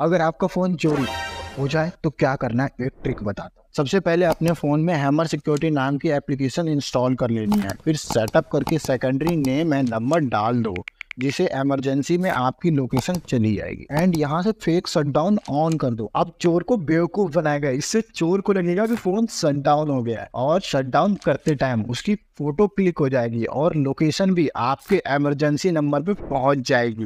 अगर आपका फ़ोन चोरी हो जाए तो क्या करना है एक ट्रिक बता दो सबसे पहले अपने फ़ोन में हैमर सिक्योरिटी नाम की एप्लीकेशन इंस्टॉल कर लेनी है फिर सेटअप करके सेकेंडरी नेम एंड नंबर डाल दो जिसे एमरजेंसी में आपकी लोकेशन चली जाएगी एंड यहाँ से फेक शटडाउन ऑन कर दो अब चोर को बेवकूफ बनाएगा इससे चोर को लगेगा कि फोन शटडाउन हो गया है और शटडाउन करते टाइम उसकी फोटो क्लिक हो जाएगी और लोकेशन भी आपके एमरजेंसी नंबर पे पहुंच जाएगी